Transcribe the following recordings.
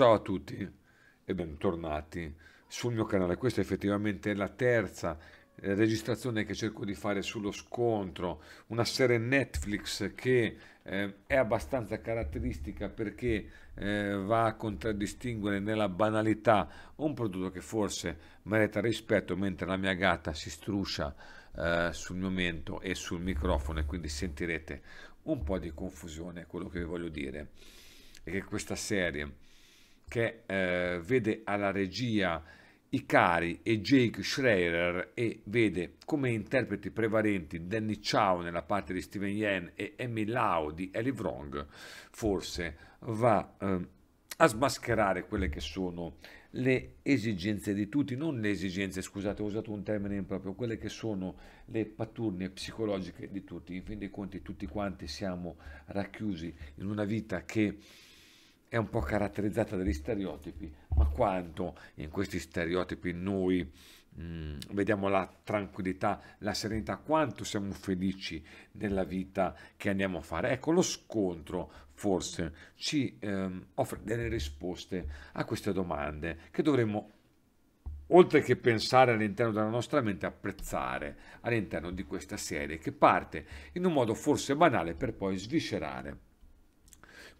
Ciao a tutti e bentornati sul mio canale. Questa è effettivamente la terza eh, registrazione che cerco di fare sullo scontro, una serie Netflix che eh, è abbastanza caratteristica perché eh, va a contraddistinguere nella banalità un prodotto che forse merita rispetto mentre la mia gatta si struscia eh, sul mio mento e sul microfono e quindi sentirete un po' di confusione quello che vi voglio dire è che questa serie che eh, vede alla regia Ikari e Jake Schreier e vede come interpreti prevalenti Danny Chow nella parte di Steven Yen e Emmy Lau di Ellie Wrong, forse va eh, a smascherare quelle che sono le esigenze di tutti, non le esigenze, scusate, ho usato un termine improprio, quelle che sono le patturnie psicologiche di tutti. In fin dei conti tutti quanti siamo racchiusi in una vita che è un po' caratterizzata dagli stereotipi, ma quanto in questi stereotipi noi mh, mm, vediamo la tranquillità, la serenità, quanto siamo felici nella vita che andiamo a fare. Ecco, lo scontro forse ci ehm, offre delle risposte a queste domande che dovremmo oltre che pensare all'interno della nostra mente, apprezzare all'interno di questa serie che parte in un modo forse banale per poi sviscerare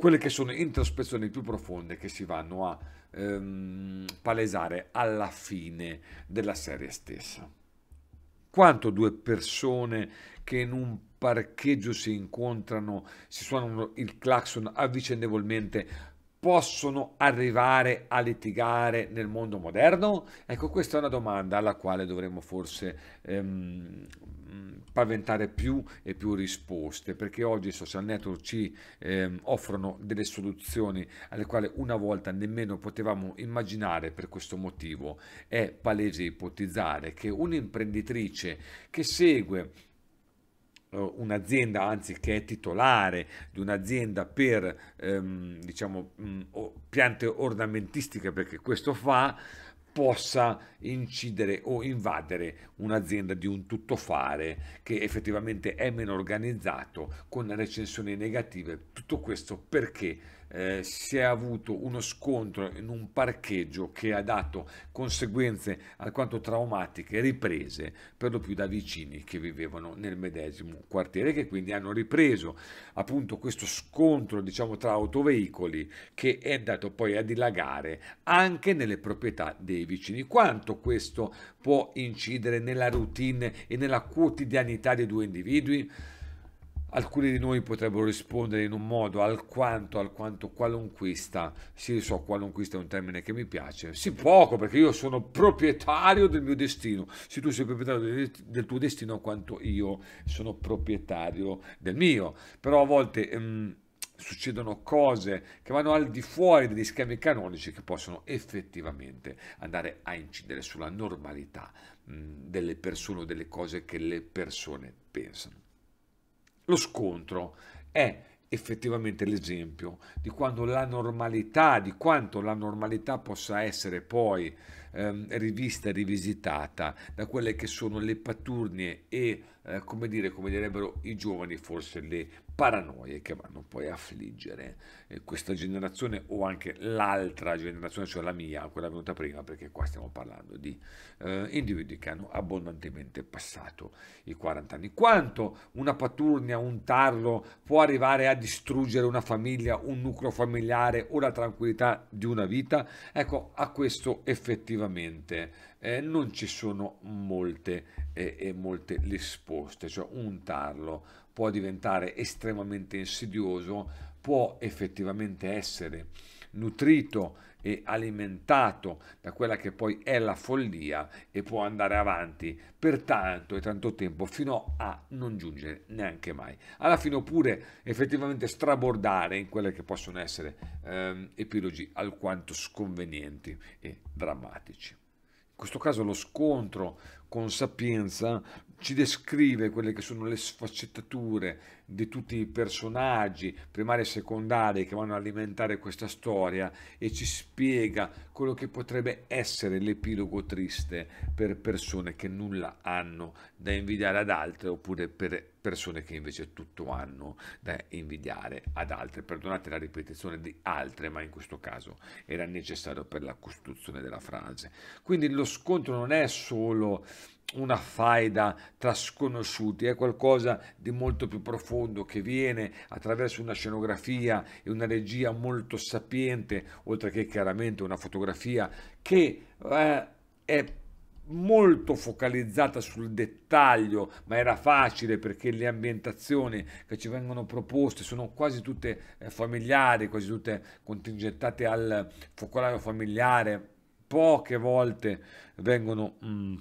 quelle che sono introspezioni più profonde che si vanno a ehm, palesare alla fine della serie stessa. Quanto due persone che in un parcheggio si incontrano, si suonano il clacson avvicendevolmente, possono arrivare a litigare nel mondo moderno? Ecco, questa è una domanda alla quale dovremmo forse ehm, paventare più e più risposte perché oggi i social network ci eh, offrono delle soluzioni alle quali una volta nemmeno potevamo immaginare per questo motivo è palese ipotizzare che un'imprenditrice che segue eh, un'azienda, anzi che è titolare di un'azienda per ehm, diciamo, mh, piante ornamentistiche, perché questo fa, possa incidere o invadere un'azienda di un tuttofare che effettivamente è meno organizzato con recensioni negative. Tutto questo perché? eh, si è avuto uno scontro in un parcheggio che ha dato conseguenze alquanto traumatiche riprese per lo più da vicini che vivevano nel medesimo quartiere che quindi hanno ripreso appunto questo scontro diciamo tra autoveicoli che è andato poi a dilagare anche nelle proprietà dei vicini quanto questo può incidere nella routine e nella quotidianità dei due individui Alcuni di noi potrebbero rispondere in un modo alquanto, alquanto qualunquista. Sì, so, qualunquista è un termine che mi piace. Sì, poco, perché io sono proprietario del mio destino. Sì, tu sei proprietario del, del tuo destino quanto io sono proprietario del mio. Però a volte... Um, succedono cose che vanno al di fuori degli schemi canonici che possono effettivamente andare a incidere sulla normalità delle persone o delle cose che le persone pensano. Lo scontro è effettivamente l'esempio di quando la normalità, di quanto la normalità possa essere poi ehm, rivista, rivisitata da quelle che sono le paturnie e, eh, come, dire, come direbbero i giovani, forse le paranoie che vanno poi a affliggere eh, questa generazione o anche l'altra generazione, cioè la mia, quella venuta prima, perché qua stiamo parlando di eh, individui che hanno abbondantemente passato i 40 anni. Quanto una paturnia, un tarlo può arrivare a distruggere una famiglia, un nucleo familiare o la tranquillità di una vita? Ecco, a questo effettivamente effettivamente eh, non ci sono molte, eh, molte risposte, cioè un tarlo può diventare estremamente insidioso, può effettivamente essere nutrito e alimentato da quella che poi è la follia e può andare avanti per tanto e tanto tempo fino a non giungere neanche mai. Alla fine oppure effettivamente strabordare in quelle che possono essere ehm, epilogi alquanto sconvenienti e drammatici. In questo caso lo scontro con sapienza ci descrive quelle che sono le sfaccettature di tutti i personaggi primari e secondari che vanno a alimentare questa storia e ci spiega quello che potrebbe essere l'epilogo triste per persone che nulla hanno da invidiare ad altre oppure per persone che invece tutto hanno da invidiare ad altre. Perdonate la ripetizione di altre, ma in questo caso era necessario per la costruzione della frase. Quindi lo scontro non è solo una faida tra sconosciuti, è qualcosa di molto più profondo che viene attraverso una scenografia e una regia molto sapiente, oltre che chiaramente una fotografia che eh, è molto focalizzata sul dettaglio, ma era facile perché le ambientazioni che ci vengono proposte sono quasi tutte eh, familiari, quasi tutte contingentate al focolaio familiare, poche volte vengono... Mm,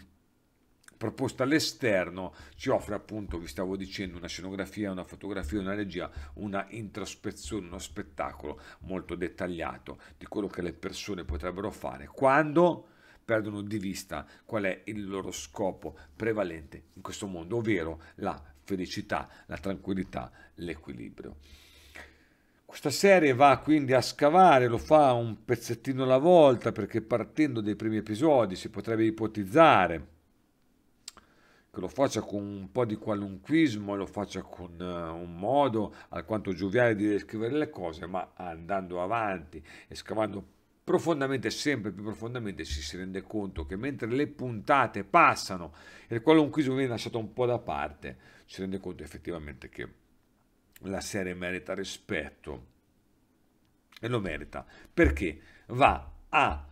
proposta all'esterno ci offre appunto, vi stavo dicendo, una scenografia, una fotografia, una regia, una introspezione, uno spettacolo molto dettagliato di quello che le persone potrebbero fare quando perdono di vista qual è il loro scopo prevalente in questo mondo, ovvero la felicità, la tranquillità, l'equilibrio. Questa serie va quindi a scavare, lo fa un pezzettino alla volta perché partendo dai primi episodi si potrebbe ipotizzare che lo faccia con un po' di qualunquismo, lo faccia con eh, un modo alquanto gioviale di descrivere le cose, ma andando avanti e scavando profondamente, sempre più profondamente, si, si rende conto che mentre le puntate passano e il qualunquismo viene lasciato un po' da parte, si rende conto effettivamente che la serie merita rispetto e lo merita perché va a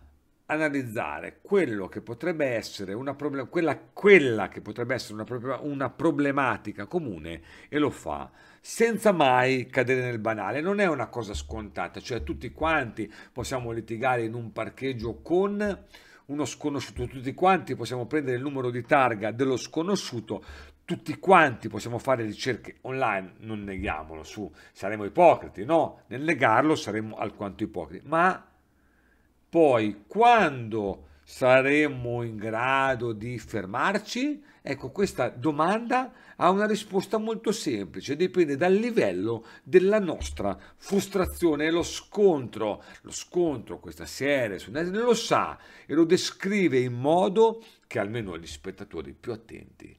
analizzare quello che potrebbe essere una, problem- quella, quella che potrebbe essere una, pro- una problematica comune e lo fa senza mai cadere nel banale. Non è una cosa scontata, cioè tutti quanti possiamo litigare in un parcheggio con uno sconosciuto, tutti quanti possiamo prendere il numero di targa dello sconosciuto, tutti quanti possiamo fare ricerche online, non neghiamolo su, saremo ipocriti, no? Nel negarlo saremo alquanto ipocriti, ma poi quando saremmo in grado di fermarci? Ecco, questa domanda ha una risposta molto semplice, dipende dal livello della nostra frustrazione e lo scontro. Lo scontro, questa serie su Netflix lo sa e lo descrive in modo che almeno gli spettatori più attenti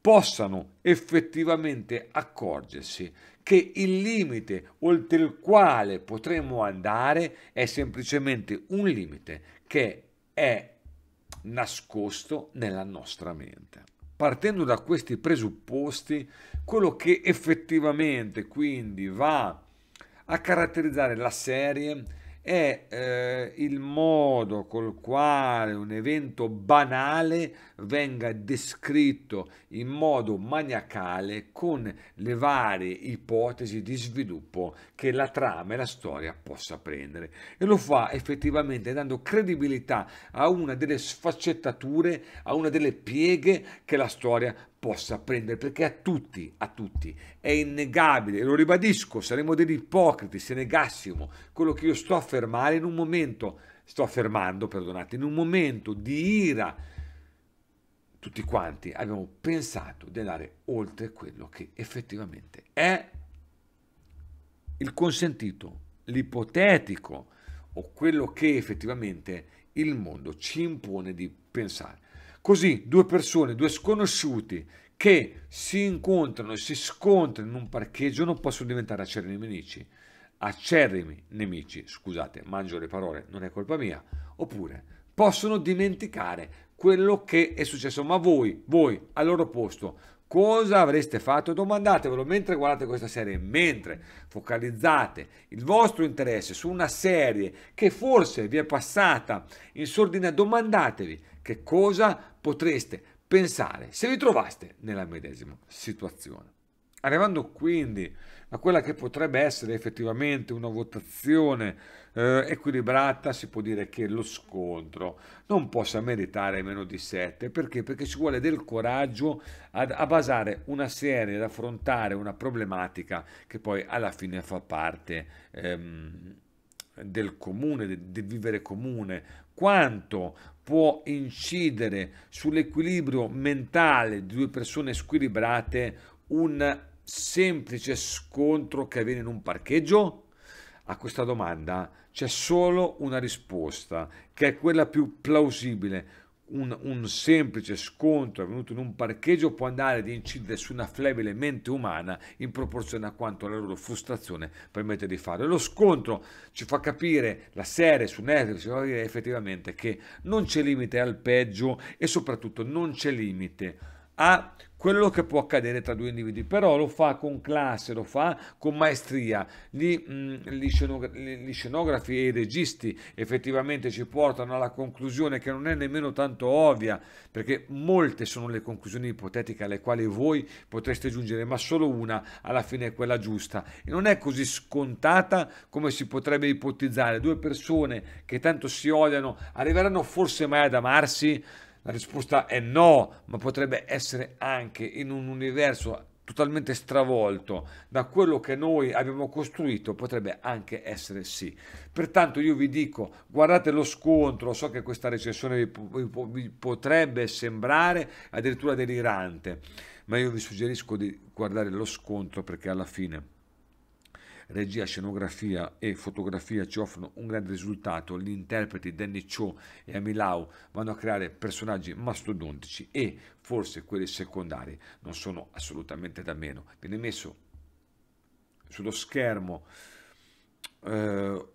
possano effettivamente accorgersi che il limite oltre il quale potremmo andare è semplicemente un limite che è nascosto nella nostra mente. Partendo da questi presupposti, quello che effettivamente quindi va a caratterizzare la serie è eh, il modo col quale un evento banale venga descritto in modo maniacale con le varie ipotesi di sviluppo che la trama e la storia possa prendere e lo fa effettivamente dando credibilità a una delle sfaccettature, a una delle pieghe che la storia possa prendere, perché a tutti, a tutti, è innegabile, lo ribadisco, saremmo degli ipocriti se negassimo quello che io sto affermando in un momento, sto affermando, perdonate, in un momento di ira, tutti quanti abbiamo pensato di andare oltre quello che effettivamente è il consentito, l'ipotetico o quello che effettivamente il mondo ci impone di pensare. Così due persone, due sconosciuti che si incontrano, e si scontrano in un parcheggio non possono diventare acerrimi nemici. Acerrimi nemici, scusate, mangio le parole, non è colpa mia. Oppure possono dimenticare quello che è successo, ma voi, voi al loro posto, Cosa avreste fatto? Domandatevelo mentre guardate questa serie, mentre focalizzate il vostro interesse su una serie che forse vi è passata in sordina, domandatevi che cosa potreste pensare se vi trovaste nella medesima situazione. Arrivando quindi a quella che potrebbe essere effettivamente una votazione eh, equilibrata, si può dire che lo scontro non possa meritare meno di 7. Perché? Perché ci vuole del coraggio ad, a basare una serie, ad affrontare una problematica che poi alla fine fa parte ehm, del comune, del, del vivere comune. Quanto può incidere sull'equilibrio mentale di due persone squilibrate un semplice scontro che avviene in un parcheggio? A questa domanda c'è solo una risposta, che è quella più plausibile. Un, un, semplice scontro avvenuto in un parcheggio può andare ad incidere su una flebile mente umana in proporzione a quanto la loro frustrazione permette di fare. Lo scontro ci fa capire, la serie su Netflix ci fa capire effettivamente che non c'è limite al peggio e soprattutto non c'è limite a quello che può accadere tra due individui, però lo fa con classe, lo fa con maestria. Gli, mh, mm, gli, scenograf- gli, scenografi e i registi effettivamente ci portano alla conclusione che non è nemmeno tanto ovvia, perché molte sono le conclusioni ipotetiche alle quali voi potreste giungere, ma solo una alla fine è quella giusta. E non è così scontata come si potrebbe ipotizzare. Due persone che tanto si odiano arriveranno forse mai ad amarsi? La risposta è no, ma potrebbe essere anche in un universo totalmente stravolto da quello che noi abbiamo costruito potrebbe anche essere sì pertanto io vi dico guardate lo scontro so che questa recessione vi, potrebbe sembrare addirittura delirante ma io vi suggerisco di guardare lo scontro perché alla fine Regia, scenografia e fotografia ci offrono un grande risultato, gli interpreti Danny Cho e Amilau vanno a creare personaggi mastodontici e forse quelli secondari non sono assolutamente da meno. Viene messo sullo schermo eh,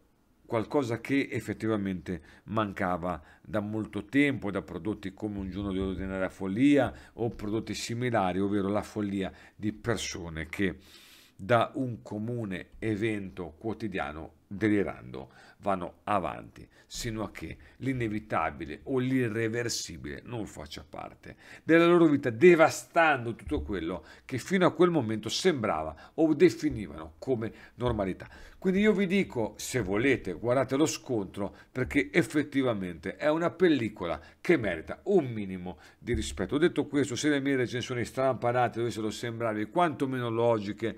qualcosa che effettivamente mancava da molto tempo da prodotti come Un giorno di ordinaria follia o prodotti similari, ovvero la follia di persone che da un comune evento quotidiano delirando, vanno avanti sino a che l'inevitabile o l'irreversibile non faccia parte della loro vita, devastando tutto quello che fino a quel momento sembrava o definivano come normalità. Quindi io vi dico, se volete, guardate lo scontro perché effettivamente è una pellicola che merita un minimo di rispetto. detto questo, se le mie recensioni strampanate dovessero sembrare quantomeno logiche,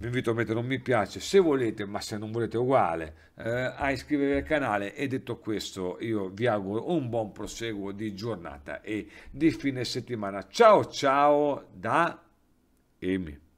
vi invito a mettere un mi piace se volete ma se non volete uguale eh, a iscrivervi al canale e detto questo io vi auguro un buon proseguo di giornata e di fine settimana ciao ciao da Emi